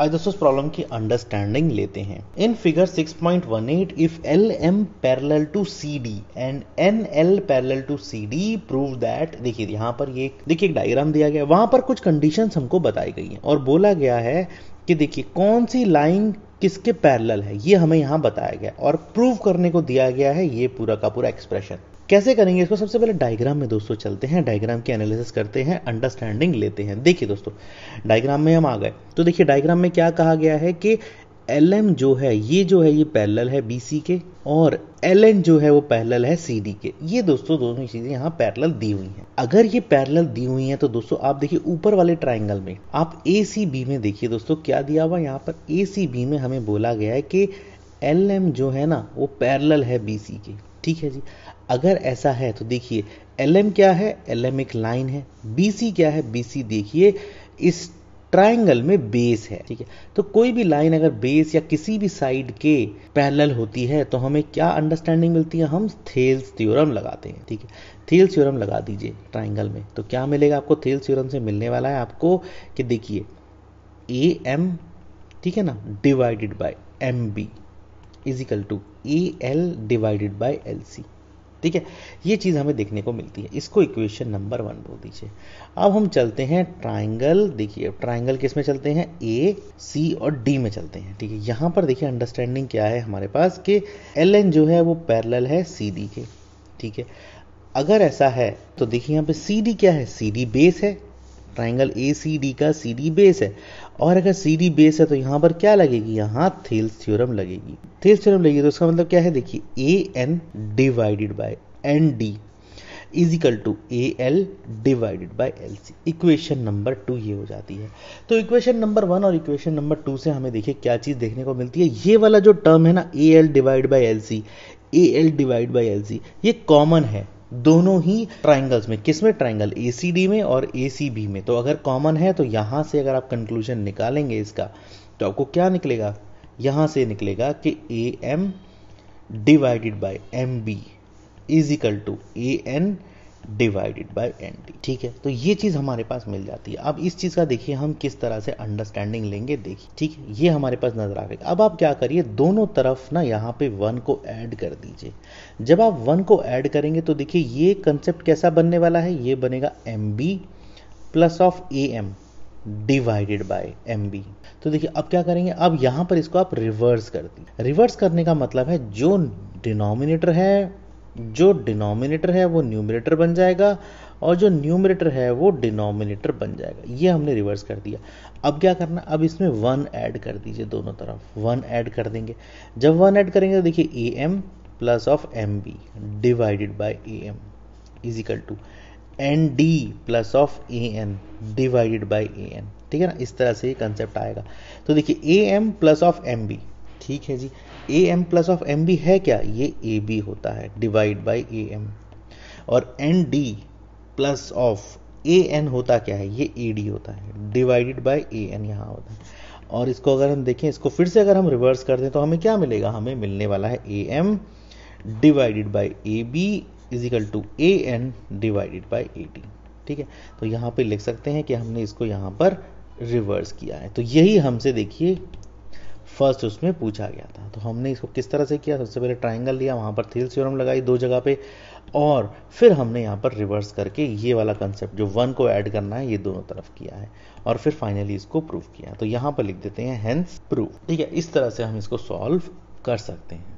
आज दोस्तों प्रॉब्लम की अंडरस्टैंडिंग लेते हैं in figure 6.18 if L M parallel to C D and N L parallel to C D prove that देखिए यहाँ पर ये देखिए एक डायग्राम दिया गया वहां पर कुछ कंडीशन हमको बताई गई है और बोला गया है कि देखिए कौन सी लाइन किसके पैरल है ये हमें यहाँ बताया गया और प्रूव करने को दिया गया है ये पूरा का पूरा एक्सप्रेशन कैसे करेंगे इसको सबसे पहले डायग्राम में दोस्तों चलते हैं डायग्राम की एनालिसिस करते हैं अंडरस्टैंडिंग लेते हैं देखिए दोस्तों डायग्राम में हम आ गए तो देखिए डायग्राम में क्या कहा गया है कि एल जो है ये जो है ये पैरल है बी के और एल जो है वो पैरल है सी के ये दोस्तों दोनों चीज़ें यहाँ पैरल दी हुई हैं अगर ये पैरल दी हुई हैं तो दोस्तों आप देखिए ऊपर वाले ट्राइंगल में आप ए सी बी में देखिए दोस्तों क्या दिया हुआ यहाँ पर ए सी बी में हमें बोला गया है कि एल जो है ना वो पैरल है बी के ठीक है जी अगर ऐसा है तो देखिए एल क्या है एल एक लाइन है बी क्या है बी देखिए इस ट्राइंगल में बेस है ठीक है तो कोई भी लाइन अगर बेस या किसी भी साइड के पैरेलल होती है तो हमें क्या अंडरस्टैंडिंग मिलती है हम थेल्स थ्योरम लगाते हैं ठीक है थेल्स थ्योरम लगा दीजिए ट्राइंगल में तो क्या मिलेगा आपको थेल्स थ्योरम से मिलने वाला है आपको कि देखिए ए एम ठीक है ना divided by M B is equal to A L divided by L C ठीक है ये चीज़ हमें देखने को मिलती है इसको इक्वेशन नंबर वन बोल दीजिए अब हम चलते हैं ट्राइंगल देखिए ट्राइंगल किस में चलते हैं ए सी और डी में चलते हैं ठीक है यहां पर देखिए अंडरस्टैंडिंग क्या है हमारे पास कि एल जो है वो पैरल है सी डी के ठीक है अगर ऐसा है तो देखिए यहां पे सी डी क्या है सी डी बेस है ट्राइंगल ए सी डी का सी डी बेस है और अगर सी डी बेस है तो यहाँ पर क्या लगेगी यहाँ थेल्स थ्योरम लगेगी थेल्स थ्योरम लगेगी तो उसका मतलब क्या है देखिए A N divided by N D is equal to A L divided by L C equation number two ये हो जाती है तो इक्वेशन नंबर वन और इक्वेशन नंबर टू से हमें देखिए क्या चीज़ देखने को मिलती है ये वाला जो टर्म है ना A L divide by L C A L divide by L C ये कॉमन है दोनों ही ट्राइंगल्स में किस में ट्राइंगल ए में और ए में तो अगर कॉमन है तो यहां से अगर आप कंक्लूजन निकालेंगे इसका तो आपको क्या निकलेगा यहां से निकलेगा कि A M divided by M B is equal to A N divided by N T ठीक है तो ये चीज़ हमारे पास मिल जाती है अब इस चीज़ का देखिए हम किस तरह से अंडरस्टैंडिंग लेंगे देखिए ठीक है ये हमारे पास नजर आ गई अब आप क्या करिए दोनों तरफ ना यहाँ पे वन को ऐड कर दीजिए जब आप वन को ऐड करेंगे तो देखिए ये कंसेप्ट कैसा बनने वाला है ये बनेगा M B plus of A M divided by M B तो देखिए अब क्या करेंगे अब यहाँ पर इसको आप रिवर्स कर दी रिवर्स करने का मतलब है जो डिनोमिनेटर है जो डिनोमिनेटर है वो न्यूमिनेटर बन जाएगा और जो न्यूमिनेटर है वो डिनोमिनेटर बन जाएगा ये हमने रिवर्स कर दिया अब क्या करना अब इसमें वन ऐड कर दीजिए दोनों तरफ वन ऐड कर देंगे जब वन ऐड करेंगे तो देखिए A M plus of M B divided by A M is equal to N D plus of A N divided by A N ठीक है ना इस तरह से ये कंसेप्ट आएगा तो देखिए A M plus of M B ठीक है जी A M plus of M B है क्या ये ए बी होता है डिवाइड बाई ए एम और N D plus of A N होता क्या है ये ए डी होता है डिवाइडेड बाई ए एन यहाँ होता है और इसको अगर हम देखें इसको फिर से अगर हम रिवर्स कर दें तो हमें क्या मिलेगा हमें मिलने वाला है A M divided by A B is equal to A N divided by A D ठीक है तो यहाँ पे लिख सकते हैं कि हमने इसको यहाँ पर रिवर्स किया है तो यही हमसे देखिए फर्स्ट उसमें पूछा गया था तो हमने इसको किस तरह से किया सबसे पहले ट्राइंगल लिया वहाँ पर थील सीरम लगाई दो जगह पे और फिर हमने यहाँ पर रिवर्स करके ये वाला कंसेप्ट जो वन को ऐड करना है ये दोनों तरफ किया है और फिर फाइनली इसको प्रूफ किया तो यहाँ पर लिख देते हैं हैंस प्रूफ ठीक है इस तरह से हम इसको सॉल्व कर सकते हैं